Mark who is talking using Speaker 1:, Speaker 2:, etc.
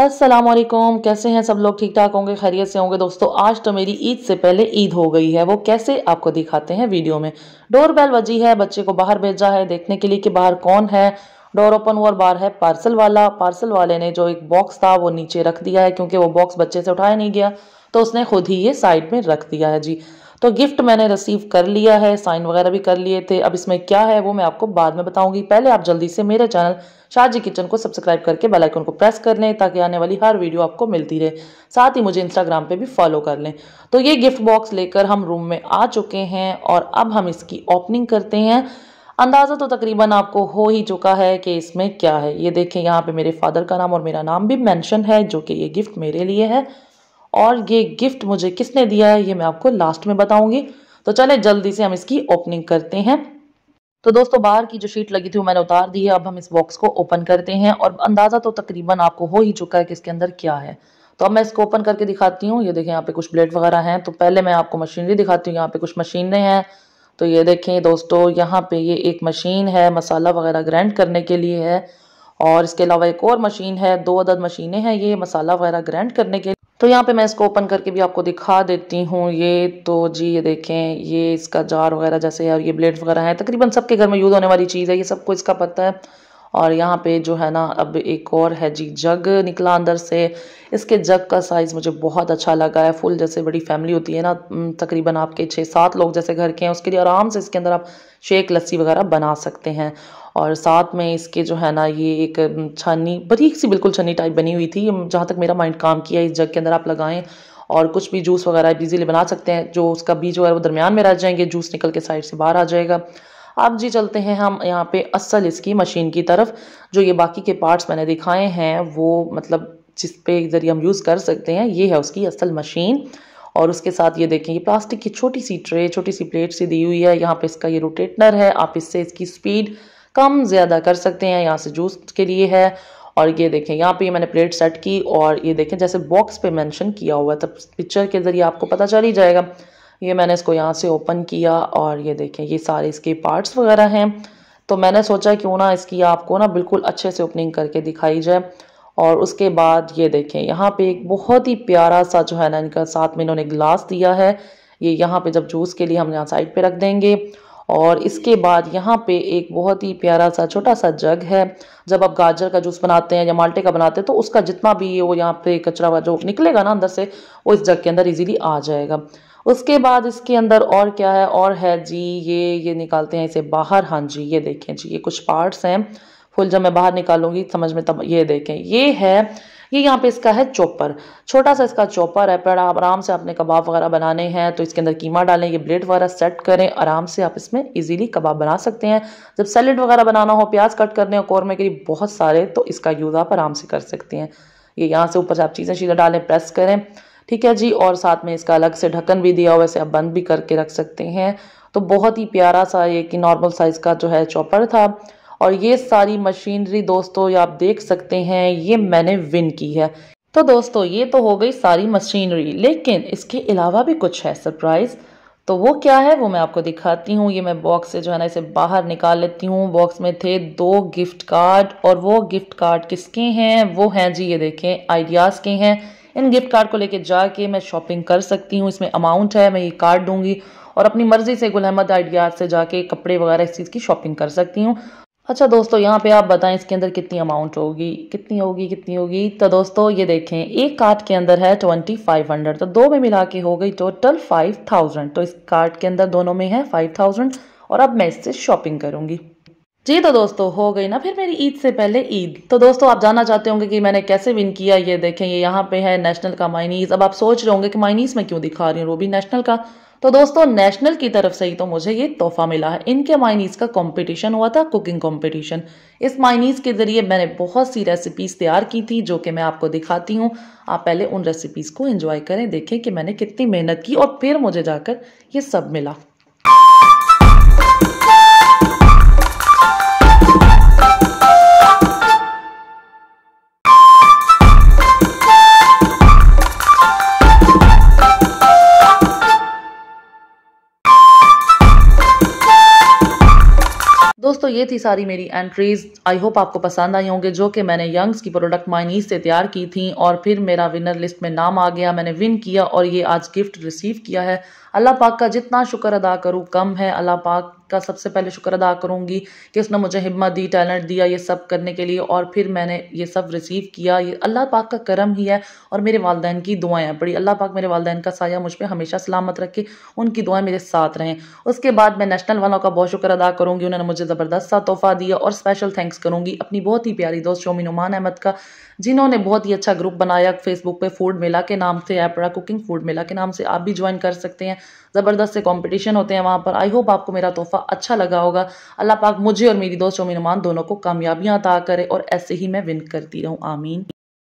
Speaker 1: असलकुम कैसे हैं सब लोग ठीक ठाक होंगे खैरियत से होंगे दोस्तों आज तो मेरी ईद से पहले ईद हो गई है वो कैसे आपको दिखाते हैं वीडियो में डोर बेल वजी है बच्चे को बाहर भेजा है देखने के लिए कि बाहर कौन है डोर ओपन हुआ बाहर है पार्सल वाला पार्सल वाले ने जो एक बॉक्स था वो नीचे रख दिया है क्योंकि वो बॉक्स बच्चे से उठाया नहीं गया तो उसने खुद ही ये साइड में रख दिया है जी तो गिफ्ट मैंने रिसीव कर लिया है साइन वगैरह भी कर लिए थे अब इसमें क्या है वो मैं आपको बाद में बताऊंगी पहले आप जल्दी से मेरे चैनल शाहजी किचन को सब्सक्राइब करके बेल आइकन को प्रेस कर लें ताकि आने वाली हर वीडियो आपको मिलती रहे साथ ही मुझे इंस्टाग्राम पे भी फॉलो कर लें तो ये गिफ्ट बॉक्स लेकर हम रूम में आ चुके हैं और अब हम इसकी ओपनिंग करते हैं अंदाज़ा तो तकरीबन आपको हो ही चुका है कि इसमें क्या है ये देखें यहाँ पे मेरे फादर का नाम और मेरा नाम भी मेंशन है जो कि ये गिफ्ट मेरे लिए है और ये गिफ्ट मुझे किसने दिया है ये मैं आपको लास्ट में बताऊंगी तो चले जल्दी से हम इसकी ओपनिंग करते हैं तो दोस्तों बाहर की जो शीट लगी थी वो मैंने उतार दी है अब हम इस बॉक्स को ओपन करते हैं और अंदाज़ा तो तकरीबन आपको हो ही चुका है कि इसके अंदर क्या है तो अब मैं इसको ओपन करके दिखाती हूँ ये देखें यहाँ पे कुछ ब्लेड वगैरह हैं तो पहले मैं आपको मशीनरी दिखाती हूँ यहाँ पे कुछ मशीनें हैं तो ये देखें दोस्तों यहाँ पे ये एक मशीन है मसाला वगैरह ग्राइंड करने के लिए है और इसके अलावा एक और मशीन है दो अदद मशीनें हैं ये मसाला वगैरह ग्राइंड करने के तो यहाँ पे मैं इसको ओपन करके भी आपको दिखा देती हूँ ये तो जी ये देखें ये इसका जार वगैरह जैसे और ये ब्लेड वगैरह है तकरीबन सबके घर में यूज़ होने वाली चीज़ है ये सबको इसका पता है और यहाँ पे जो है ना अब एक और है जी जग निकला अंदर से इसके जग का साइज़ मुझे बहुत अच्छा लगा है फुल जैसे बड़ी फैमिली होती है ना तकरीबन आपके छः सात लोग जैसे घर के हैं उसके लिए आराम से इसके अंदर आप शेक लस्सी वगैरह बना सकते हैं और साथ में इसके जो है ना ये एक छानी बड़ी सी बिल्कुल छन्नी टाइप बनी हुई थी जहाँ तक मेरा माइंड काम किया इस जग के अंदर आप लगाएं और कुछ भी जूस वगैरह इजीली बना सकते हैं जो उसका बीज वगैरह वो दरमियान में रह जाएंगे जूस निकल के साइड से बाहर आ जाएगा अब जी चलते हैं हम यहाँ पे असल इसकी मशीन की तरफ जो ये बाकी के पार्ट्स मैंने दिखाए हैं वो मतलब जिस पे ज़रिए हम यूज़ कर सकते हैं ये है उसकी असल मशीन और उसके साथ ये देखें ये प्लास्टिक की छोटी सी ट्रे छोटी सी प्लेट सी दी हुई है यहाँ पे इसका ये रोटेटनर है आप इससे इसकी स्पीड कम ज़्यादा कर सकते हैं यहाँ से जूस के लिए है और ये देखें यहाँ पे ये मैंने प्लेट सेट की और ये देखें जैसे बॉक्स पे मेंशन किया हुआ है तब पिक्चर के ज़रिए आपको पता चल ही जाएगा ये मैंने इसको यहाँ से ओपन किया और ये देखें ये सारे इसके पार्ट्स वगैरह हैं तो मैंने सोचा क्यों ना इसकी आपको ना बिल्कुल अच्छे से ओपनिंग करके दिखाई जाए और उसके बाद ये देखें यहाँ पे एक बहुत ही प्यारा सा जो है ना इनका साथ में इन्होंने ग्लास दिया है ये यहाँ पे जब जूस के लिए हम यहाँ साइड पे रख देंगे और इसके बाद यहाँ पे एक बहुत ही प्यारा सा छोटा सा जग है जब आप गाजर का जूस बनाते हैं या माल्टे का बनाते हैं तो उसका जितना भी वो यहाँ पे कचरा जो निकलेगा ना अंदर से वो इस जग के अंदर इजीली आ जाएगा उसके बाद इसके अंदर और क्या है और है जी ये ये निकालते हैं इसे बाहर हाँ जी ये देखें जी ये कुछ पार्ट्स हैं फुल जब मैं बाहर निकालूंगी समझ में तब ये देखें ये है ये यहाँ पे इसका है चॉपर छोटा सा इसका चॉपर है पर आप आराम से आपने कबाब वगैरह बनाने हैं तो इसके अंदर कीमा डालें ये ब्लेड वगैरह सेट करें आराम से आप इसमें ईजिली कबाब बना सकते हैं जब सैलड वगैरह बनाना हो प्याज कट करने और कौरमे के लिए बहुत सारे तो इसका यूज़ आप आराम से कर सकते हैं ये यहाँ से ऊपर से आप चीज़ें चीज़ें डालें प्रेस करें ठीक है जी और साथ में इसका अलग से ढक्कन भी दिया हो वैसे आप बंद भी करके रख सकते हैं तो बहुत ही प्यारा सा ये कि नॉर्मल साइज़ का जो है चॉपर था और ये सारी मशीनरी दोस्तों आप देख सकते हैं ये मैंने विन की है तो दोस्तों ये तो हो गई सारी मशीनरी लेकिन इसके अलावा भी कुछ है सरप्राइज़ तो वो क्या है वो मैं आपको दिखाती हूँ ये मैं बॉक्स से जो है ना इसे बाहर निकाल लेती हूँ बॉक्स में थे दो गिफ्ट कार्ड और वो गिफ्ट कार्ड किसके हैं वो हैं जी ये देखें आइडियाज़ के हैं इन गिफ्ट कार्ड को लेके जाके मैं शॉपिंग कर सकती हूँ इसमें अमाउंट है मैं ये कार्ड दूंगी और अपनी मर्ज़ी से गुलहमद आइडियाज से जाके कपड़े वगैरह इस चीज़ की शॉपिंग कर सकती हूँ अच्छा दोस्तों यहाँ पे आप बताएं इसके अंदर कितनी अमाउंट होगी कितनी होगी कितनी होगी तो दोस्तों ये देखें एक कार्ड के अंदर है ट्वेंटी फाइव हंड्रेड तो दो में मिला के हो गई टोटल फाइव थाउजेंड तो इस कार्ड के अंदर दोनों में है फाइव थाउजेंड और अब मैं इससे शॉपिंग करूंगी जी तो दोस्तों हो गई ना फिर मेरी ईद से पहले ईद तो दोस्तों आप जानना चाहते होंगे कि मैंने कैसे विन किया ये देखें ये यहाँ पे है नेशनल का माइनीज अब आप सोच रहे होंगे कि माइनीज में क्यों दिखा रही हूँ वो भी नेशनल का तो दोस्तों नेशनल की तरफ से ही तो मुझे ये तोहफा मिला है इनके माइनीज़ का कंपटीशन हुआ था कुकिंग कंपटीशन इस माइनीज़ के ज़रिए मैंने बहुत सी रेसिपीज़ तैयार की थी जो कि मैं आपको दिखाती हूँ आप पहले उन रेसिपीज़ को एंजॉय करें देखें कि मैंने कितनी मेहनत की और फिर मुझे जाकर ये सब मिला दोस्तों ये थी सारी मेरी एंट्रीज आई होप आपको पसंद आई होंगे जो कि मैंने यंग्स की प्रोडक्ट माइनीज से तैयार की थी और फिर मेरा विनर लिस्ट में नाम आ गया मैंने विन किया और ये आज गिफ्ट रिसीव किया है अल्लाह पाक का जितना शुक्र अदा करूँ कम है अल्लाह पाक का सबसे पहले शुक्र अदा करूँगी कि उसने मुझे हिम्मत दी टैलेंट दिया ये सब करने के लिए और फिर मैंने ये सब रिसीव किया ये अल्लाह पाक का करम ही है और मेरे वालदेन की दुआएँ बड़ी अल्लाह पाक मेरे वालदेन का साया मुझ पर हमेशा सलामत रखे उनकी दुआएँ मेरे साथ रहें उसके बाद मैं नेशनल वालों का बहुत शुक्र अदा करूँगी उन्होंने मुझे ज़बरदस्त सा तोहफ़ा दिया और स्पेशल थैंक्स करूँगी अपनी बहुत ही प्यारी दोस्त शोमी नुमान अहमद का जिन्होंने बहुत ही अच्छा ग्रुप बनाया फेसबुक पे फूड मेला के नाम से ऐप रहा कुकिंग फूड मेला के नाम से आप भी ज्वाइन कर सकते हैं ज़बरदस्त से कॉम्पिटिशन होते हैं वहाँ पर आई होप आपको मेरा तोहफ़ा अच्छा लगा होगा अल्लाह पाक मुझे और मेरी दोस्त शोमी दोनों को कामयाबियाँ अता करे और ऐसे ही मैं विन करती रहूँ आमीन